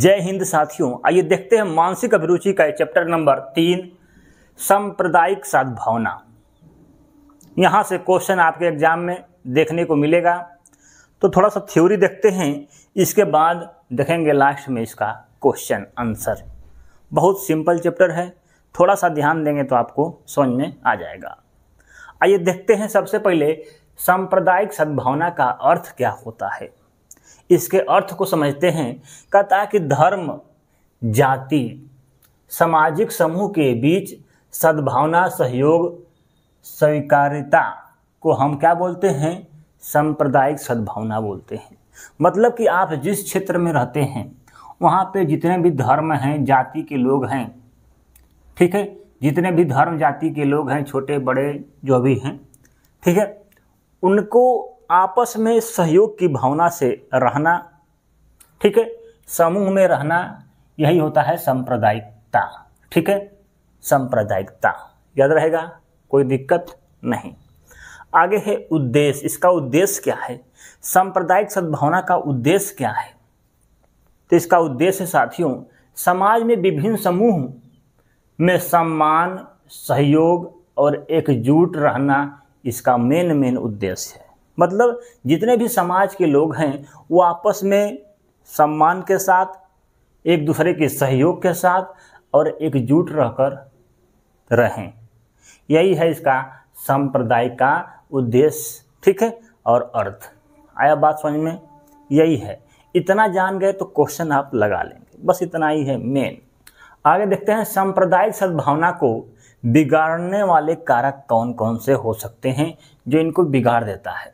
जय हिंद साथियों आइए देखते हैं मानसिक अभिरुचि का चैप्टर नंबर तीन सांप्रदायिक सद्भावना यहाँ से क्वेश्चन आपके एग्जाम में देखने को मिलेगा तो थोड़ा सा थ्योरी देखते हैं इसके बाद देखेंगे लास्ट में इसका क्वेश्चन आंसर बहुत सिंपल चैप्टर है थोड़ा सा ध्यान देंगे तो आपको समझ में आ जाएगा आइए देखते हैं सबसे पहले सांप्रदायिक सद्भावना का अर्थ क्या होता है इसके अर्थ को समझते हैं कहता कि धर्म जाति सामाजिक समूह के बीच सद्भावना सहयोग स्वीकारिता को हम क्या बोलते हैं सांप्रदायिक सद्भावना बोलते हैं मतलब कि आप जिस क्षेत्र में रहते हैं वहाँ पे जितने भी धर्म हैं जाति के लोग हैं ठीक है जितने भी धर्म जाति के लोग हैं छोटे बड़े जो भी हैं ठीक है उनको आपस में सहयोग की भावना से रहना ठीक है समूह में रहना यही होता है सांप्रदायिकता ठीक है सांप्रदायिकता याद रहेगा कोई दिक्कत नहीं आगे है उद्देश्य इसका उद्देश्य क्या है सांप्रदायिक सद्भावना का उद्देश्य क्या है तो इसका उद्देश्य साथियों समाज में विभिन्न समूह में सम्मान सहयोग और एकजुट रहना इसका मेन मेन उद्देश्य है मतलब जितने भी समाज के लोग हैं वो आपस में सम्मान के साथ एक दूसरे के सहयोग के साथ और एकजुट रहकर रहें यही है इसका संप्रदाय का उद्देश्य ठीक है और अर्थ आया बात समझ में यही है इतना जान गए तो क्वेश्चन आप लगा लेंगे बस इतना ही है मेन आगे देखते हैं सांप्रदायिक सद्भावना को बिगाड़ने वाले कारक कौन कौन से हो सकते हैं जो इनको बिगाड़ देता है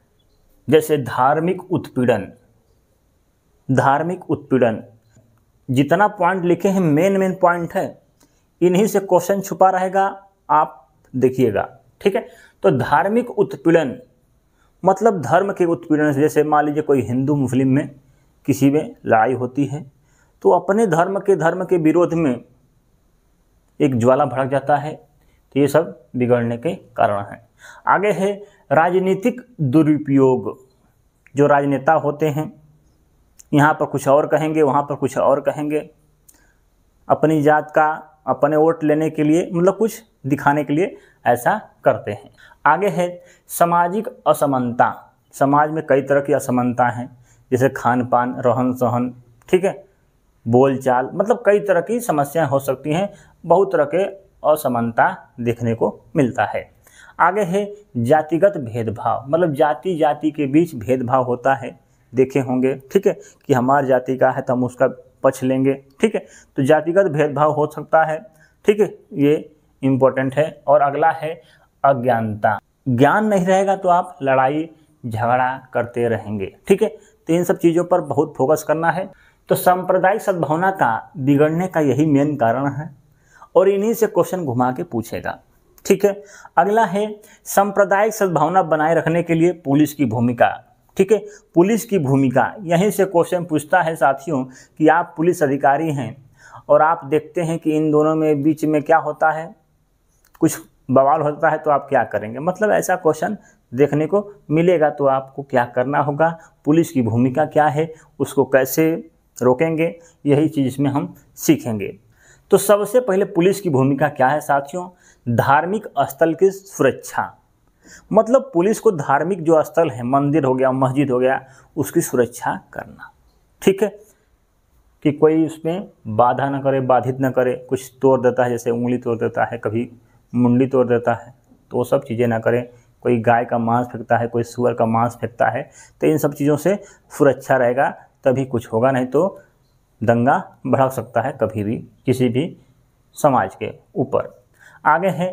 जैसे धार्मिक उत्पीड़न धार्मिक उत्पीड़न जितना पॉइंट लिखे हैं मेन मेन पॉइंट है इन्हीं से क्वेश्चन छुपा रहेगा आप देखिएगा ठीक है तो धार्मिक उत्पीड़न मतलब धर्म के उत्पीड़न से जैसे मान लीजिए कोई हिंदू मुस्लिम में किसी में लड़ाई होती है तो अपने धर्म के धर्म के विरोध में एक ज्वाला भड़क जाता है तो ये सब बिगड़ने के कारण हैं आगे है राजनीतिक दुरुपयोग जो राजनेता होते हैं यहाँ पर कुछ और कहेंगे वहाँ पर कुछ और कहेंगे अपनी जात का अपने वोट लेने के लिए मतलब कुछ दिखाने के लिए ऐसा करते हैं आगे है सामाजिक असमानता समाज में कई तरह की असमानता हैं जैसे खान पान रहन सहन ठीक है बोल चाल मतलब कई तरह की समस्याएं हो सकती हैं बहुत तरह के असमानता देखने को मिलता है आगे है जातिगत भेदभाव मतलब जाति जाति के बीच भेदभाव होता है देखे होंगे ठीक है कि हमारे जाति का है तो हम उसका पक्ष लेंगे ठीक है तो जातिगत भेदभाव हो सकता है ठीक है ये इम्पोर्टेंट है और अगला है अज्ञानता ज्ञान नहीं रहेगा तो आप लड़ाई झगड़ा करते रहेंगे ठीक है तो इन सब चीज़ों पर बहुत फोकस करना है तो सांप्रदायिक सद्भावना का बिगड़ने का यही मेन कारण है और इन्हीं से क्वेश्चन घुमा के पूछेगा ठीक है अगला है सांप्रदायिक सद्भावना बनाए रखने के लिए पुलिस की भूमिका ठीक है पुलिस की भूमिका यहीं से क्वेश्चन पूछता है साथियों कि आप पुलिस अधिकारी हैं और आप देखते हैं कि इन दोनों में बीच में क्या होता है कुछ बवाल होता है तो आप क्या करेंगे मतलब ऐसा क्वेश्चन देखने को मिलेगा तो आपको क्या करना होगा पुलिस की भूमिका क्या है उसको कैसे रोकेंगे यही चीज़ इसमें हम सीखेंगे तो सबसे पहले पुलिस की भूमिका क्या है साथियों धार्मिक स्थल की सुरक्षा मतलब पुलिस को धार्मिक जो स्थल है मंदिर हो गया मस्जिद हो गया उसकी सुरक्षा करना ठीक है कि कोई उसमें बाधा ना करे बाधित ना करे कुछ तोड़ देता है जैसे उंगली तोड़ देता है कभी मुंडी तोड़ देता है तो वो सब चीज़ें ना करें कोई गाय का मांस फेंकता है कोई सुअर का मांस फेंकता है तो इन सब चीज़ों से सुरक्षा रहेगा तभी कुछ होगा नहीं तो दंगा भड़क सकता है कभी भी किसी भी समाज के ऊपर आगे है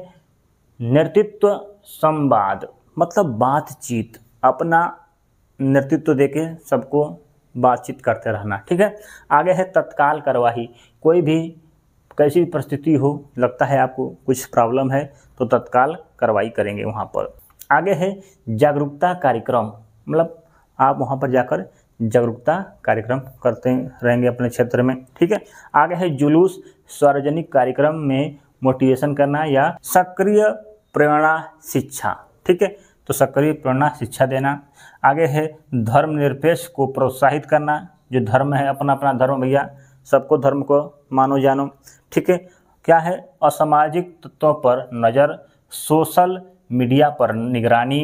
नेतृत्व संवाद मतलब बातचीत अपना नेतृत्व देके सबको बातचीत करते रहना ठीक है आगे है तत्काल कार्यवाही कोई भी कैसी भी परिस्थिति हो लगता है आपको कुछ प्रॉब्लम है तो तत्काल कार्रवाई करेंगे वहाँ पर आगे है जागरूकता कार्यक्रम मतलब आप वहाँ पर जाकर जागरूकता कार्यक्रम करते रहेंगे अपने क्षेत्र में ठीक है आगे है जुलूस सार्वजनिक कार्यक्रम में मोटिवेशन करना या सक्रिय प्रेरणा शिक्षा ठीक है तो सक्रिय प्रेरणा शिक्षा देना आगे है धर्मनिरपेक्ष को प्रोत्साहित करना जो धर्म है अपना अपना धर्म भैया सबको धर्म को मानो जानो ठीक है क्या है असामाजिक तत्वों पर नज़र सोशल मीडिया पर निगरानी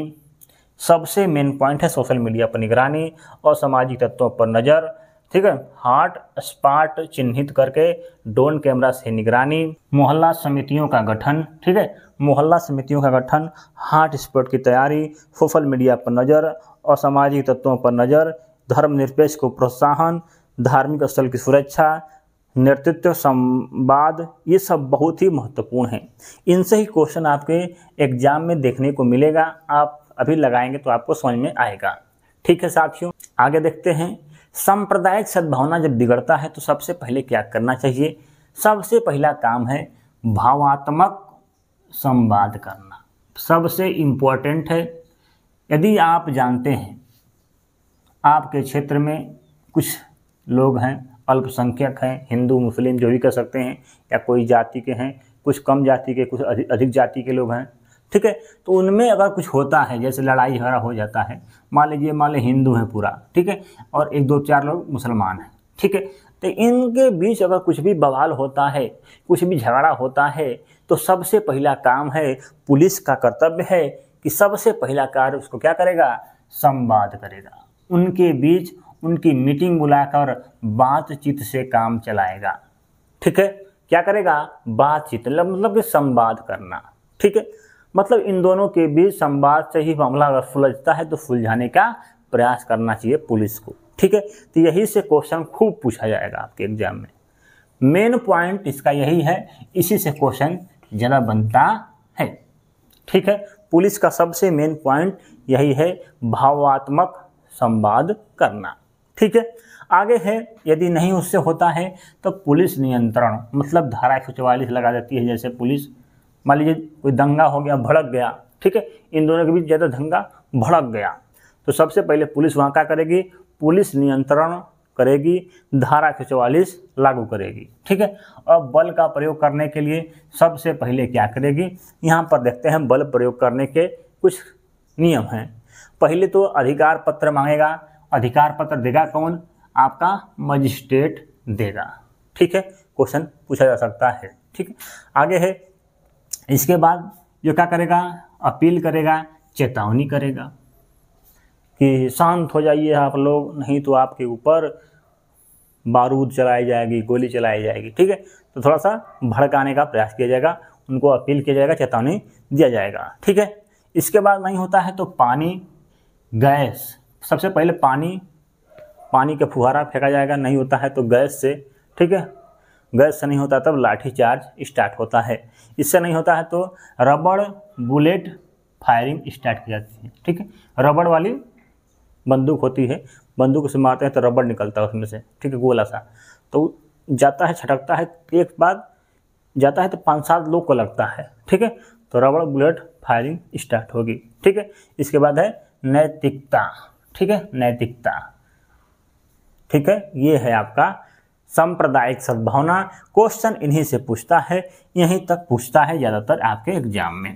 सबसे मेन पॉइंट है सोशल मीडिया पर निगरानी और सामाजिक तत्वों पर नज़र ठीक है हॉट स्पॉट चिन्हित करके ड्रोन कैमरा से निगरानी मोहल्ला समितियों का गठन ठीक है मोहल्ला समितियों का गठन हॉट स्पॉट की तैयारी सोशल मीडिया पर नज़र असामाजिक तत्वों पर नज़र धर्मनिरपेक्ष को प्रोत्साहन धार्मिक स्थल की सुरक्षा नेतृत्व संवाद ये सब बहुत ही महत्वपूर्ण हैं इनसे ही क्वेश्चन आपके एग्जाम में देखने को मिलेगा आप अभी लगाएंगे तो आपको समझ में आएगा ठीक है साथियों आगे देखते हैं सांप्रदायिक सद्भावना जब बिगड़ता है तो सबसे पहले क्या करना चाहिए सबसे पहला काम है भावात्मक संवाद करना सबसे इम्पोर्टेंट है यदि आप जानते हैं आपके क्षेत्र में कुछ लोग हैं अल्पसंख्यक हैं हिंदू मुस्लिम जो भी कर सकते हैं या कोई जाति के हैं कुछ कम जाति के कुछ अधिक जाति के लोग हैं ठीक है तो उनमें अगर कुछ होता है जैसे लड़ाई झगड़ा हो जाता है मान लीजिए मान लें हिंदू हैं पूरा ठीक है और एक दो चार लोग मुसलमान हैं ठीक है तो इनके बीच अगर कुछ भी बवाल होता है कुछ भी झगड़ा होता है तो सबसे पहला काम है पुलिस का कर्तव्य है कि सबसे पहला कार्य उसको क्या करेगा संवाद करेगा उनके बीच उनकी मीटिंग बुलाकर बातचीत से काम चलाएगा ठीक है क्या करेगा बातचीत मतलब संवाद करना ठीक है मतलब इन दोनों के बीच संवाद से ही मामला अगर सुलझता है तो सुलझाने का प्रयास करना चाहिए पुलिस को ठीक है तो यही से क्वेश्चन खूब पूछा जाएगा आपके एग्जाम में मेन पॉइंट इसका यही है इसी से क्वेश्चन ज़्यादा बनता है ठीक है पुलिस का सबसे मेन पॉइंट यही है भावात्मक संवाद करना ठीक है आगे है यदि नहीं उससे होता है तो पुलिस नियंत्रण मतलब धारा एक लगा देती है जैसे पुलिस मान लीजिए कोई दंगा हो गया भड़क गया ठीक है इन दोनों के बीच ज़्यादा दंगा भड़क गया तो सबसे पहले पुलिस वहाँ क्या करेगी पुलिस नियंत्रण करेगी धारा एक चौवालीस लागू करेगी ठीक है अब बल का प्रयोग करने के लिए सबसे पहले क्या करेगी यहाँ पर देखते हैं बल प्रयोग करने के कुछ नियम हैं पहले तो अधिकार पत्र मांगेगा अधिकार पत्र देगा कौन आपका मजिस्ट्रेट देगा ठीक है क्वेश्चन पूछा जा सकता है ठीक है आगे है इसके बाद जो क्या करेगा अपील करेगा चेतावनी करेगा कि शांत हो जाइए आप लोग नहीं तो आपके ऊपर बारूद चलाई जाएगी गोली चलाई जाएगी ठीक है तो थोड़ा सा भड़काने का प्रयास किया जाएगा उनको अपील किया जाएगा चेतावनी दिया जाएगा ठीक है इसके बाद नहीं होता है तो पानी गैस सबसे पहले पानी पानी का फुहारा फेंका जाएगा नहीं होता है तो गैस से ठीक है से नहीं होता तब लाठी चार्ज स्टार्ट होता है इससे नहीं होता है तो रबड़ बुलेट फायरिंग स्टार्ट की जाती है ठीक है रबड़ वाली बंदूक होती है बंदूक से मारते हैं तो रबड़ निकलता है उसमें से ठीक है गोला सा तो जाता है छटकता है एक बार जाता है तो पाँच सात लोग को लगता है ठीक है तो रबड़ बुलेट फायरिंग स्टार्ट होगी ठीक है इसके बाद है नैतिकता ठीक है नैतिकता ठीक है ये है आपका सांप्रदायिक सद्भावना क्वेश्चन इन्हीं से पूछता है यहीं तक पूछता है ज़्यादातर आपके एग्जाम में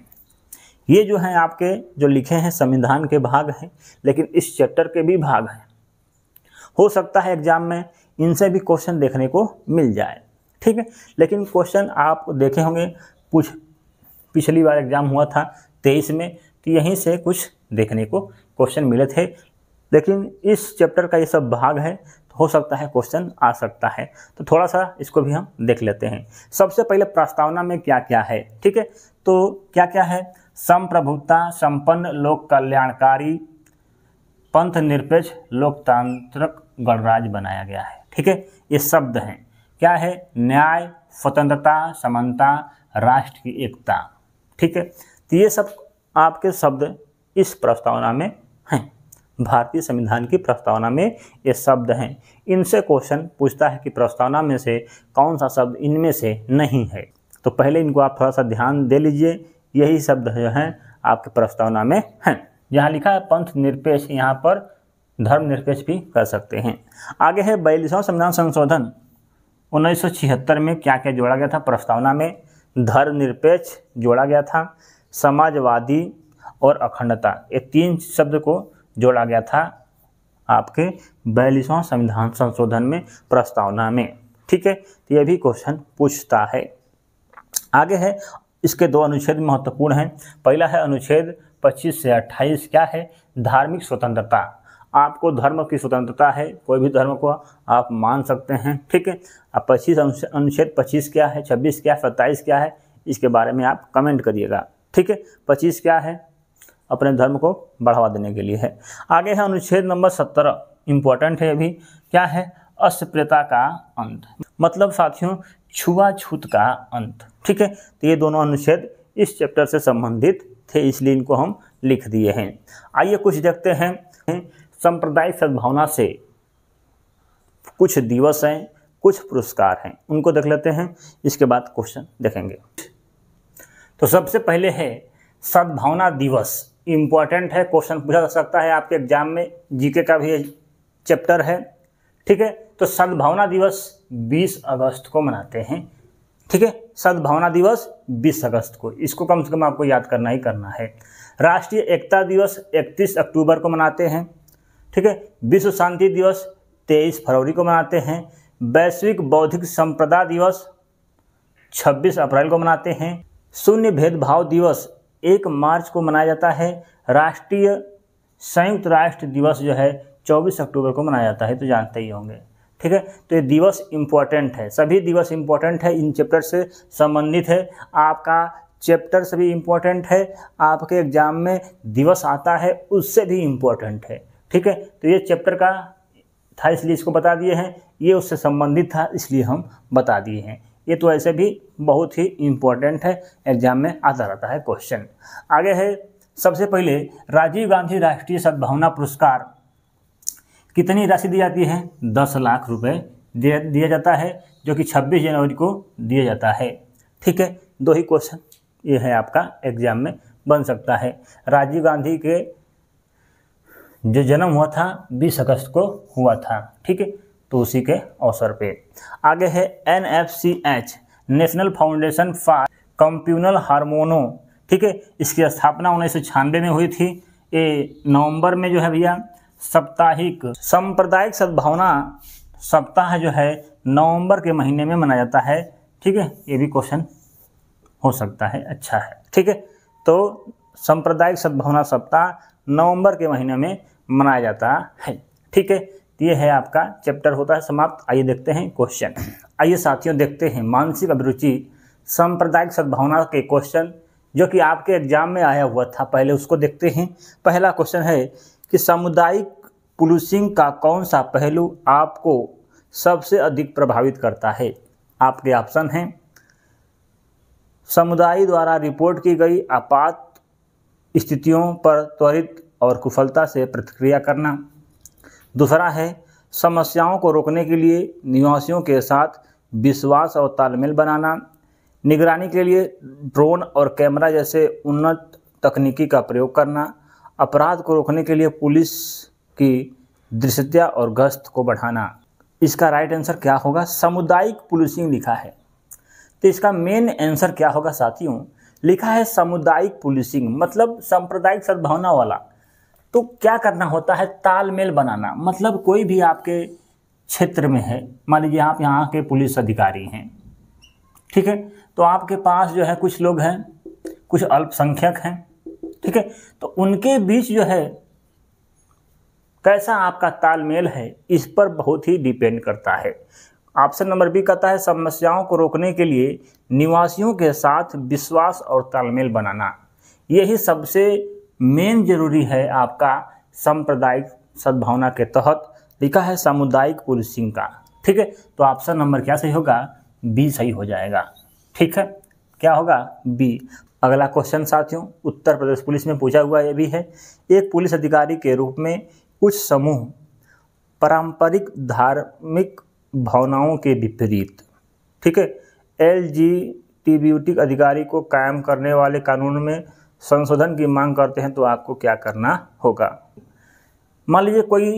ये जो है आपके जो लिखे हैं संविधान के भाग हैं लेकिन इस चैप्टर के भी भाग हैं हो सकता है एग्जाम में इनसे भी क्वेश्चन देखने को मिल जाए ठीक है लेकिन क्वेश्चन आप देखे होंगे कुछ पिछली बार एग्ज़ाम हुआ था तेईस में तो यहीं से कुछ देखने को क्वेश्चन मिले थे लेकिन इस चैप्टर का ये सब भाग है हो सकता है क्वेश्चन आ सकता है तो थोड़ा सा इसको भी हम देख लेते हैं सबसे पहले प्रस्तावना में क्या क्या है ठीक है तो क्या क्या है संप्रभुता संपन्न लोक कल्याणकारी पंथ निरपेक्ष लोकतांत्रिक गणराज्य बनाया गया है ठीक है ये शब्द हैं क्या है न्याय स्वतंत्रता समानता राष्ट्र की एकता ठीक है तो ये सब आपके शब्द इस प्रस्तावना में हैं भारतीय संविधान की प्रस्तावना में ये शब्द हैं इनसे क्वेश्चन पूछता है कि प्रस्तावना में से कौन सा शब्द इनमें से नहीं है तो पहले इनको आप थोड़ा सा ध्यान दे लीजिए यही शब्द जो हैं आपके प्रस्तावना में हैं यहाँ लिखा है पंथ निरपेक्ष यहाँ पर धर्मनिरपेक्ष भी कर सकते हैं आगे है बयालीसवां संविधान संशोधन उन्नीस में क्या क्या जोड़ा गया था प्रस्तावना में धर्मनिरपेक्ष जोड़ा गया था समाजवादी और अखंडता ये तीन शब्द को जोड़ा गया था आपके बयालीसवां संविधान संशोधन में प्रस्तावना में ठीक है तो यह भी क्वेश्चन पूछता है आगे है इसके दो अनुच्छेद महत्वपूर्ण हैं पहला है अनुच्छेद 25 से 28 क्या है धार्मिक स्वतंत्रता आपको धर्म की स्वतंत्रता है कोई भी धर्म को आप मान सकते हैं ठीक है अब पच्चीस अनुच्छेद पच्चीस क्या है छब्बीस क्या है सत्ताईस क्या है इसके बारे में आप कमेंट करिएगा ठीक है पच्चीस क्या है अपने धर्म को बढ़ावा देने के लिए है आगे है अनुच्छेद नंबर सत्रह इम्पोर्टेंट है अभी क्या है अस्प्रियता का अंत मतलब साथियों छुआछूत का अंत ठीक है तो ये दोनों अनुच्छेद इस चैप्टर से संबंधित थे इसलिए इनको हम लिख दिए हैं आइए कुछ देखते हैं सांप्रदायिक सद्भावना से कुछ दिवस हैं कुछ पुरस्कार हैं उनको देख लेते हैं इसके बाद क्वेश्चन देखेंगे तो सबसे पहले है सद्भावना दिवस इम्पॉर्टेंट है क्वेश्चन पूछा जा सकता है आपके एग्जाम में जीके का भी चैप्टर है ठीक है तो सद्भावना दिवस 20 अगस्त को मनाते हैं ठीक है सद्भावना दिवस 20 अगस्त को इसको कम से कम आपको याद करना ही करना है राष्ट्रीय एकता दिवस 31 अक्टूबर को मनाते हैं ठीक है विश्व शांति दिवस 23 फरवरी को मनाते हैं वैश्विक बौद्धिक संपदा दिवस 26 अप्रैल को मनाते हैं शून्य भेदभाव दिवस एक मार्च को मनाया जाता है राष्ट्रीय संयुक्त राष्ट्र दिवस जो है 24 अक्टूबर को मनाया जाता है तो जानते ही होंगे ठीक है तो ये दिवस इम्पॉर्टेंट है सभी दिवस इम्पॉर्टेंट है इन चैप्टर से संबंधित है आपका चैप्टर सभी इम्पॉर्टेंट है आपके एग्जाम में दिवस आता है उससे भी इम्पॉर्टेंट है ठीक है तो ये चैप्टर का था इसलिए इसको बता दिए हैं ये उससे संबंधित था इसलिए हम बता दिए हैं ये तो ऐसे भी बहुत ही इम्पोर्टेंट है एग्जाम में आता रहता है क्वेश्चन आगे है सबसे पहले राजीव गांधी राष्ट्रीय सद्भावना पुरस्कार कितनी राशि दी जाती है दस लाख रुपए दिया जाता है जो कि छब्बीस जनवरी को दिया जाता है ठीक है दो ही क्वेश्चन ये है आपका एग्जाम में बन सकता है राजीव गांधी के जो जन्म हुआ था बीस अगस्त को हुआ था ठीक है तो उसी के अवसर पे आगे है N F C H national foundation for communal harmony ठीक है इसकी स्थापना उन्नीस में हुई थी ये नवंबर में जो है भैया साप्ताहिक सांप्रदायिक सद्भावना सप्ताह जो है नवंबर के महीने में मनाया जाता है ठीक है ये भी क्वेश्चन हो सकता है अच्छा है ठीक है तो सांप्रदायिक सद्भावना सप्ताह नवंबर के महीने में मनाया जाता है ठीक है तो ये है आपका चैप्टर होता है समाप्त आइए देखते हैं क्वेश्चन आइए साथियों देखते हैं मानसिक अभिरुचि सांप्रदायिक सद्भावना के क्वेश्चन जो कि आपके एग्जाम में आया हुआ था पहले उसको देखते हैं पहला क्वेश्चन है कि सामुदायिक पुलिसिंग का कौन सा पहलू आपको सबसे अधिक प्रभावित करता है आपके ऑप्शन हैं समुदाय द्वारा रिपोर्ट की गई आपात स्थितियों पर त्वरित और कुशलता से प्रतिक्रिया करना दूसरा है समस्याओं को रोकने के लिए निवासियों के साथ विश्वास और तालमेल बनाना निगरानी के लिए ड्रोन और कैमरा जैसे उन्नत तकनीकी का प्रयोग करना अपराध को रोकने के लिए पुलिस की दृश्यता और गश्त को बढ़ाना इसका राइट आंसर क्या होगा सामुदायिक पुलिसिंग लिखा है तो इसका मेन आंसर क्या होगा साथियों लिखा है सामुदायिक पुलिसिंग मतलब सांप्रदायिक सद्भावना वाला तो क्या करना होता है तालमेल बनाना मतलब कोई भी आपके क्षेत्र में है मान लीजिए आप यहाँ के पुलिस अधिकारी हैं ठीक है तो आपके पास जो है कुछ लोग हैं कुछ अल्पसंख्यक हैं ठीक है तो उनके बीच जो है कैसा आपका तालमेल है इस पर बहुत ही डिपेंड करता है ऑप्शन नंबर बी कहता है समस्याओं को रोकने के लिए निवासियों के साथ विश्वास और तालमेल बनाना यही सबसे मेन जरूरी है आपका सांप्रदायिक सद्भावना के तहत लिखा है सामुदायिक पुलिसिंग का ठीक है तो ऑप्शन नंबर क्या सही होगा बी सही हो जाएगा ठीक है क्या होगा बी अगला क्वेश्चन साथियों उत्तर प्रदेश पुलिस में पूछा हुआ यह भी है एक पुलिस अधिकारी के रूप में कुछ समूह पारंपरिक धार्मिक भावनाओं के विपरीत ठीक है एल जी अधिकारी को कायम करने वाले कानून में संशोधन की मांग करते हैं तो आपको क्या करना होगा मान लीजिए कोई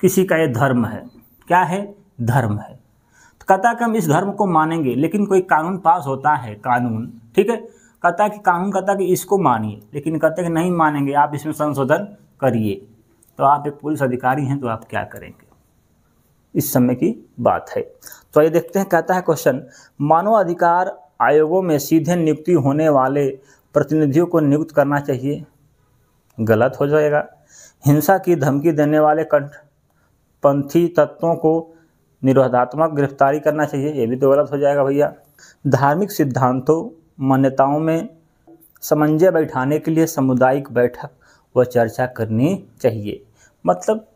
किसी का ये धर्म है क्या है धर्म है तो कहता है कि हम इस धर्म को मानेंगे लेकिन कोई कानून पास होता है कानून ठीक है कहता है कि कानून कहता है कि इसको मानिए लेकिन कहते हैं कि नहीं मानेंगे आप इसमें संशोधन करिए तो आप एक पुलिस अधिकारी हैं तो आप क्या करेंगे इस समय की बात है तो ये देखते हैं कहता है क्वेश्चन मानव अधिकार आयोगों में सीधे नियुक्ति होने वाले प्रतिनिधियों को नियुक्त करना चाहिए गलत हो जाएगा हिंसा की धमकी देने वाले कंठपंथी तत्वों को निरोधात्मक गिरफ्तारी करना चाहिए ये भी तो गलत हो जाएगा भैया धार्मिक सिद्धांतों मान्यताओं में समंजय बैठाने के लिए सामुदायिक बैठक व चर्चा करनी चाहिए मतलब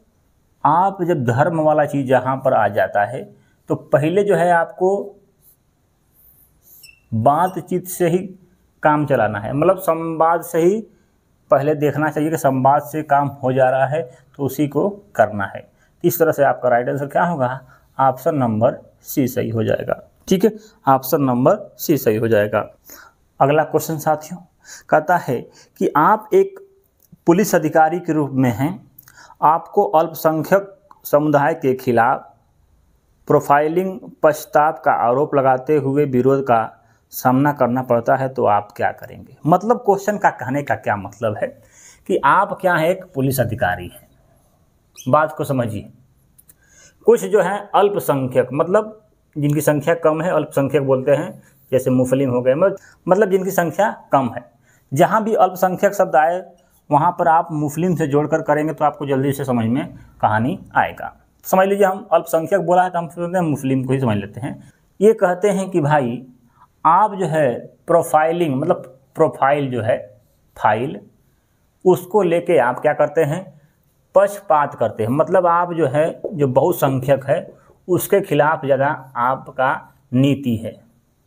आप जब धर्म वाला चीज़ यहाँ पर आ जाता है तो पहले जो है आपको बातचीत से ही काम चलाना है मतलब संवाद से ही पहले देखना चाहिए कि संवाद से काम हो जा रहा है तो उसी को करना है इस तरह से आपका राइट आंसर क्या होगा ऑप्शन नंबर सी सही हो जाएगा ठीक है ऑप्शन नंबर सी सही हो जाएगा अगला क्वेश्चन साथियों कहता है कि आप एक पुलिस अधिकारी के रूप में हैं आपको अल्पसंख्यक समुदाय के खिलाफ प्रोफाइलिंग पश्चाताप का आरोप लगाते हुए विरोध का सामना करना पड़ता है तो आप क्या करेंगे मतलब क्वेश्चन का कहने का क्या मतलब है कि आप क्या है एक पुलिस अधिकारी हैं बात को समझिए कुछ जो है अल्पसंख्यक मतलब जिनकी संख्या कम है अल्पसंख्यक बोलते हैं जैसे मुस्लिम हो गए मतलब जिनकी संख्या कम है जहाँ भी अल्पसंख्यक शब्द आए वहाँ पर आप मुस्लिम से जोड़कर करेंगे तो आपको जल्दी से समझ में कहानी आएगा समझ लीजिए हम अल्पसंख्यक बोला है तो हम समझते हैं मुस्लिम को ही समझ लेते हैं ये कहते हैं कि भाई आप जो है प्रोफाइलिंग मतलब प्रोफाइल जो है फाइल उसको लेके आप क्या करते हैं पक्षपात करते हैं मतलब आप जो है जो बहुसंख्यक है उसके खिलाफ ज़्यादा आपका नीति है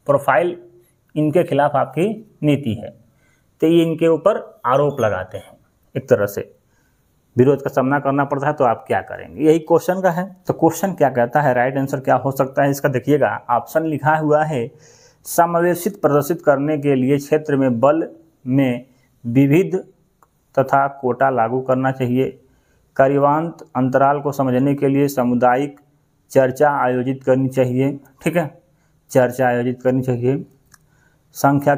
प्रोफाइल इनके खिलाफ आपकी नीति है तो ये इनके ऊपर आरोप लगाते हैं एक तरह से विरोध का सामना करना पड़ता है तो आप क्या करेंगे यही क्वेश्चन का है तो क्वेश्चन क्या कहता है राइट आंसर क्या हो सकता है इसका देखिएगा ऑप्शन लिखा हुआ है समावेशित प्रदर्शित करने के लिए क्षेत्र में बल में विविध तथा कोटा लागू करना चाहिए करीवान्त अंतराल को समझने के लिए सामुदायिक चर्चा आयोजित करनी चाहिए ठीक है चर्चा आयोजित करनी चाहिए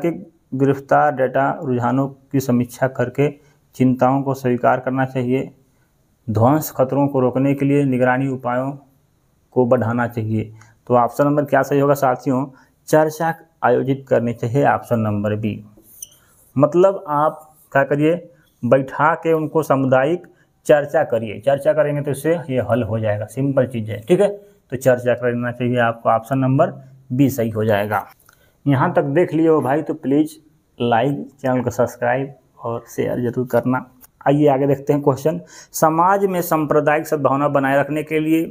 के गिरफ्तार डेटा रुझानों की समीक्षा करके चिंताओं को स्वीकार करना चाहिए ध्वंस खतरों को रोकने के लिए निगरानी उपायों को बढ़ाना चाहिए तो ऑप्शन नंबर क्या सही होगा साथियों चर्चा आयोजित करनी चाहिए ऑप्शन नंबर बी मतलब आप क्या करिए बैठा के उनको सामुदायिक चर्चा करिए चर्चा करेंगे तो इससे ये हल हो जाएगा सिंपल चीज़ है ठीक है तो चर्चा करना चाहिए आपको ऑप्शन नंबर बी सही हो जाएगा यहाँ तक देख लिए हो भाई तो प्लीज़ लाइक चैनल को सब्सक्राइब और शेयर जरूर करना आइए आगे देखते हैं क्वेश्चन समाज में सांप्रदायिक सद्भावना बनाए रखने के लिए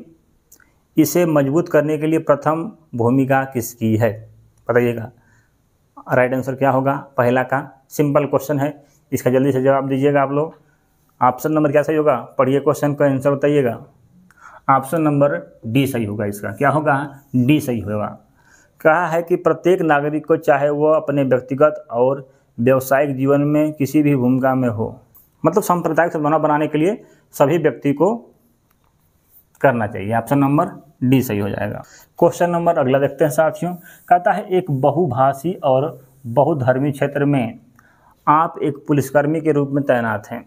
इसे मजबूत करने के लिए प्रथम भूमिका किसकी है बताइएगा राइट आंसर क्या होगा पहला का सिंपल क्वेश्चन है इसका जल्दी से जवाब दीजिएगा आप लोग ऑप्शन नंबर क्या सही होगा पढ़िए क्वेश्चन का आंसर बताइएगा ऑप्शन नंबर डी सही होगा इसका क्या होगा डी सही होगा कहा है कि प्रत्येक नागरिक को चाहे वह अपने व्यक्तिगत और व्यवसायिक जीवन में किसी भी भूमिका में हो मतलब सांप्रदायिक सद्भावना बनाने के लिए सभी व्यक्ति को करना चाहिए ऑप्शन नंबर डी सही हो जाएगा क्वेश्चन नंबर अगला देखते हैं साथियों कहता है एक बहुभाषी और बहुधर्मी क्षेत्र में आप एक पुलिसकर्मी के रूप में तैनात हैं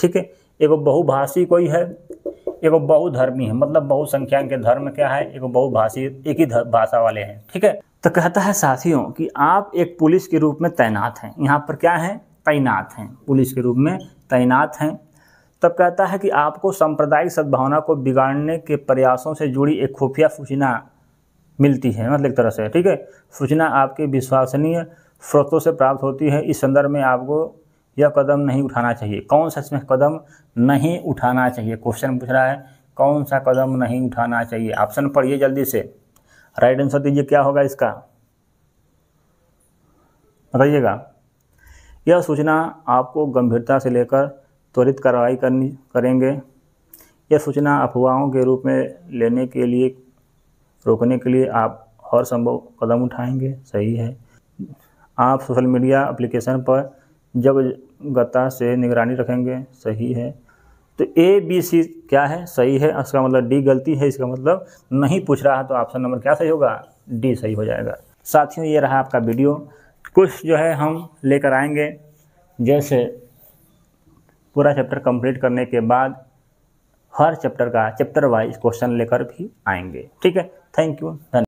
ठीक है एगो बहुभाषी कोई है एगो बहुधर्मी है मतलब बहुसंख्या के धर्म क्या है एगो बहुभाषी एक ही भाषा वाले हैं ठीक है तो कहता है साथियों कि आप एक पुलिस के रूप में तैनात हैं यहाँ पर क्या है तैनात हैं पुलिस के रूप में तैनात हैं तब कहता है कि आपको सांप्रदायिक सद्भावना को बिगाड़ने के प्रयासों से जुड़ी एक खुफिया सूचना मिलती है मतलब एक तरह से ठीक है सूचना आपके विश्वसनीय स्रोतों से प्राप्त होती है इस संदर्भ में आपको यह कदम नहीं उठाना चाहिए कौन सा इसमें कदम नहीं उठाना चाहिए क्वेश्चन पूछ रहा है कौन सा कदम नहीं उठाना चाहिए ऑप्शन पढ़िए जल्दी से राइट आंसर दीजिए क्या होगा इसका बताइएगा यह सूचना आपको गंभीरता से लेकर त्वरित कार्रवाई करनी करेंगे यह सूचना अफवाहों के रूप में लेने के लिए रोकने के लिए आप हर संभव कदम उठाएंगे सही है आप सोशल मीडिया एप्लीकेशन पर जब गता से निगरानी रखेंगे सही है तो ए बी सी क्या है सही है इसका मतलब डी गलती है इसका मतलब नहीं पूछ रहा है तो ऑप्शन नंबर क्या सही होगा डी सही हो जाएगा साथियों ये रहा आपका वीडियो कुछ जो है हम लेकर आएंगे जैसे पूरा चैप्टर कंप्लीट करने के बाद हर चैप्टर का चैप्टर वाइज क्वेश्चन लेकर भी आएंगे ठीक है थैंक यू धन्यवाद